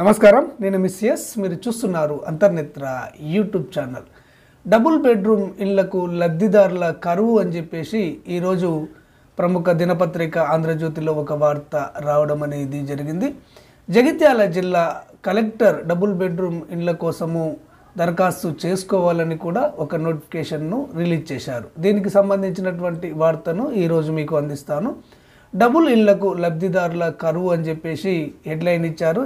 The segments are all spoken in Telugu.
నమస్కారం నేను మిస్ ఎస్ మీరు చూస్తున్నారు అంతర్నేత్ర యూట్యూబ్ ఛానల్ డబుల్ బెడ్రూమ్ ఇళ్లకు లబ్ధిదారుల కరువు అని చెప్పేసి ఈరోజు ప్రముఖ దినపత్రిక ఆంధ్రజ్యోతిలో ఒక వార్త రావడం అనేది జరిగింది జగిత్యాల జిల్లా కలెక్టర్ డబుల్ బెడ్రూమ్ ఇండ్ల కోసము దరఖాస్తు చేసుకోవాలని కూడా ఒక నోటిఫికేషన్ను రిలీజ్ చేశారు దీనికి సంబంధించినటువంటి వార్తను ఈరోజు మీకు అందిస్తాను డబుల్ ఇళ్లకు లబ్ధిదారుల కరువు అని చెప్పేసి హెడ్లైన్ ఇచ్చారు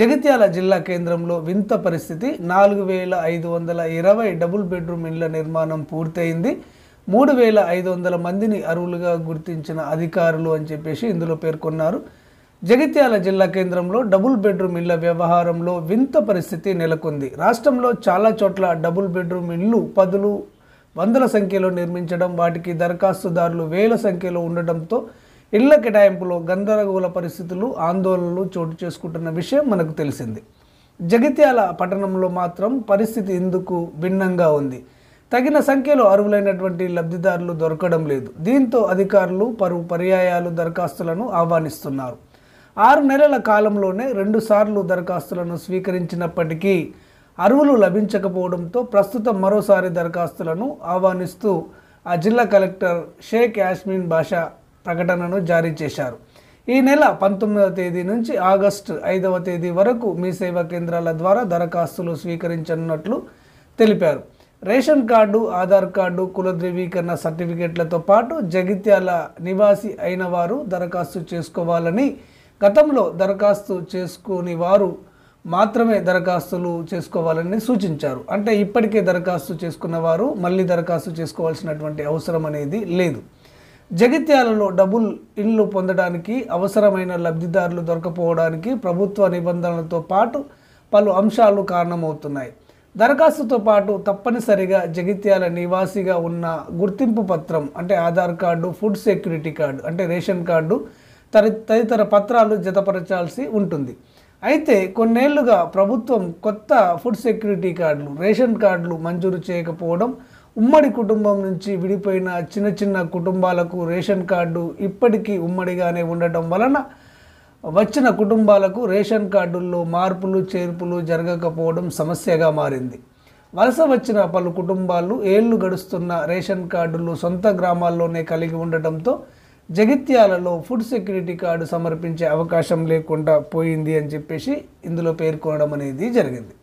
జగిత్యాల జిల్లా కేంద్రంలో వింత పరిస్థితి నాలుగు వేల ఐదు వందల ఇరవై డబుల్ బెడ్రూమ్ ఇండ్ల నిర్మాణం పూర్తయింది మూడు వేల ఐదు వందల మందిని అరువులుగా గుర్తించిన అధికారులు అని చెప్పేసి ఇందులో పేర్కొన్నారు జగిత్యాల జిల్లా కేంద్రంలో డబుల్ బెడ్రూమ్ ఇళ్ల వ్యవహారంలో వింత పరిస్థితి నెలకొంది రాష్ట్రంలో చాలా చోట్ల డబుల్ బెడ్రూమ్ ఇళ్ళు పదులు వందల సంఖ్యలో నిర్మించడం వాటికి దరఖాస్తుదారులు వేల సంఖ్యలో ఉండటంతో ఇళ్ల కేటాయింపులో గందరగోళ పరిస్థితులు ఆందోళనలు చోటు చేసుకుంటున్న విషయం మనకు తెలిసింది జగిత్యాల పట్టణంలో మాత్రం పరిస్థితి ఎందుకు భిన్నంగా ఉంది తగిన సంఖ్యలో అర్హులైనటువంటి లబ్ధిదారులు దొరకడం లేదు దీంతో అధికారులు పరు పర్యాయాలు దరఖాస్తులను ఆహ్వానిస్తున్నారు ఆరు నెలల కాలంలోనే రెండుసార్లు దరఖాస్తులను స్వీకరించినప్పటికీ అరువులు లభించకపోవడంతో ప్రస్తుతం మరోసారి దరఖాస్తులను ఆహ్వానిస్తూ ఆ జిల్లా కలెక్టర్ షేక్ యాస్మిన్ బాషా ప్రకటనను జారీ చేశారు ఈ నెల పంతొమ్మిదవ తేదీ నుంచి ఆగస్టు ఐదవ తేదీ వరకు మీ సేవా కేంద్రాల ద్వారా దరఖాస్తులు స్వీకరించనున్నట్లు తెలిపారు రేషన్ కార్డు ఆధార్ కార్డు కుల ధృవీకరణ సర్టిఫికేట్లతో పాటు జగిత్యాల నివాసి అయిన వారు దరఖాస్తు చేసుకోవాలని గతంలో దరఖాస్తు చేసుకుని వారు మాత్రమే దరఖాస్తులు చేసుకోవాలని సూచించారు అంటే ఇప్పటికే దరఖాస్తు చేసుకున్న వారు మళ్ళీ దరఖాస్తు చేసుకోవాల్సినటువంటి అవసరం అనేది లేదు జగిత్యాలలో డబుల్ ఇళ్లు పొందడానికి అవసరమైన లబ్ధిదారులు దొరకపోవడానికి ప్రభుత్వ నిబంధనలతో పాటు పలు అంశాలు కారణమవుతున్నాయి దరఖాస్తుతో పాటు తప్పనిసరిగా జగిత్యాల నివాసిగా ఉన్న గుర్తింపు పత్రం అంటే Aadhaar card food security card అంటే రేషన్ కార్డు తదితర పత్రాలు జతపరచాల్సి ఉంటుంది అయితే కొన్నేళ్లుగా ప్రభుత్వం కొత్త ఫుడ్ సెక్యూరిటీ కార్డులు రేషన్ కార్డులు మంజూరు చేయకపోవడం ఉమ్మడి కుటుంబం నుంచి విడిపోయిన చిన్న చిన్న కుటుంబాలకు రేషన్ కార్డు ఇప్పటికీ ఉమ్మడిగానే ఉండటం వలన వచ్చిన కుటుంబాలకు రేషన్ కార్డుల్లో మార్పులు చేర్పులు జరగకపోవడం సమస్యగా మారింది వలస వచ్చిన పలు కుటుంబాలు ఏళ్లు గడుస్తున్న రేషన్ కార్డులు సొంత గ్రామాల్లోనే కలిగి ఉండటంతో జగిత్యాలలో ఫుడ్ సెక్యూరిటీ కార్డు సమర్పించే అవకాశం లేకుండా పోయింది అని చెప్పేసి ఇందులో పేర్కొనడం అనేది జరిగింది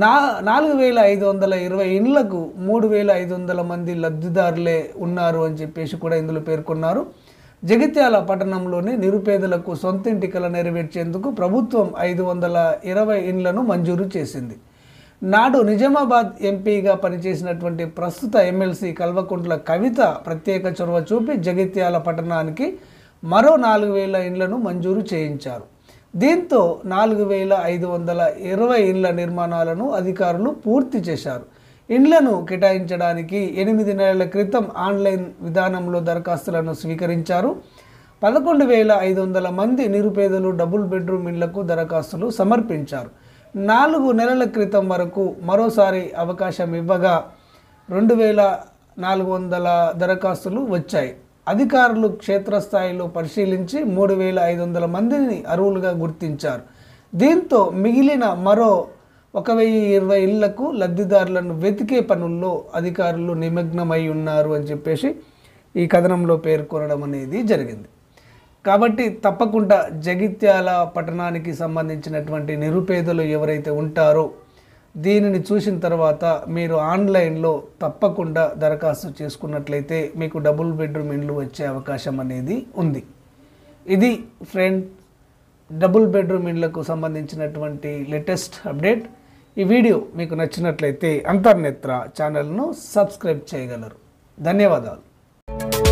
నా నాలుగు వేల ఐదు వందల ఇరవై ఇండ్లకు మూడు వేల ఐదు వందల మంది లబ్ధిదారులే ఉన్నారు అని చెప్పేసి కూడా ఇందులో పేర్కొన్నారు జగిత్యాల పట్టణంలోని నిరుపేదలకు సొంత ఇంటికల నెరవేర్చేందుకు ప్రభుత్వం ఐదు వందల ఇరవై ఇండ్లను మంజూరు చేసింది నాడు నిజామాబాద్ ఎంపీగా పనిచేసినటువంటి ప్రస్తుత ఎమ్మెల్సీ కల్వకుంట్ల కవిత ప్రత్యేక చొరవ చూపి జగిత్యాల పట్టణానికి మరో నాలుగు వేల ఇండ్లను మంజూరు చేయించారు దీంతో నాలుగు వేల ఐదు వందల ఇరవై ఇండ్ల నిర్మాణాలను అధికారులు పూర్తి చేశారు ఇండ్లను కేటాయించడానికి ఎనిమిది నెలల క్రితం ఆన్లైన్ విధానంలో దరఖాస్తులను స్వీకరించారు పదకొండు వేల ఐదు వందల మంది నిరుపేదలు డబుల్ బెడ్రూమ్ ఇండ్లకు దరఖాస్తులు సమర్పించారు నాలుగు నెలల క్రితం వరకు మరోసారి అవకాశం ఇవ్వగా రెండు వేల నాలుగు వందల దరఖాస్తులు వచ్చాయి అధికారులు క్షేత్రస్థాయిలో పరిశీలించి మూడు వేల ఐదు వందల మందిని అరువులుగా గుర్తించారు దీంతో మిగిలిన మరో ఒక వెయ్యి ఇరవై ఇళ్లకు లబ్ధిదారులను వెతికే పనుల్లో అధికారులు నిమగ్నమై ఉన్నారు అని చెప్పేసి ఈ కథనంలో పేర్కొనడం అనేది జరిగింది కాబట్టి తప్పకుండా జగిత్యాల పట్టణానికి సంబంధించినటువంటి నిరుపేదలు ఎవరైతే ఉంటారో దీనిని చూసిన తర్వాత మీరు ఆన్లైన్లో తప్పకుండా దరఖాస్తు చేసుకున్నట్లయితే మీకు డబుల్ బెడ్రూమ్ ఇండ్లు వచ్చే అవకాశం అనేది ఉంది ఇది ఫ్రెండ్ డబుల్ బెడ్రూమ్ ఇండ్లకు సంబంధించినటువంటి లేటెస్ట్ అప్డేట్ ఈ వీడియో మీకు నచ్చినట్లయితే అంతర్నేత్ర ఛానల్ను సబ్స్క్రైబ్ చేయగలరు ధన్యవాదాలు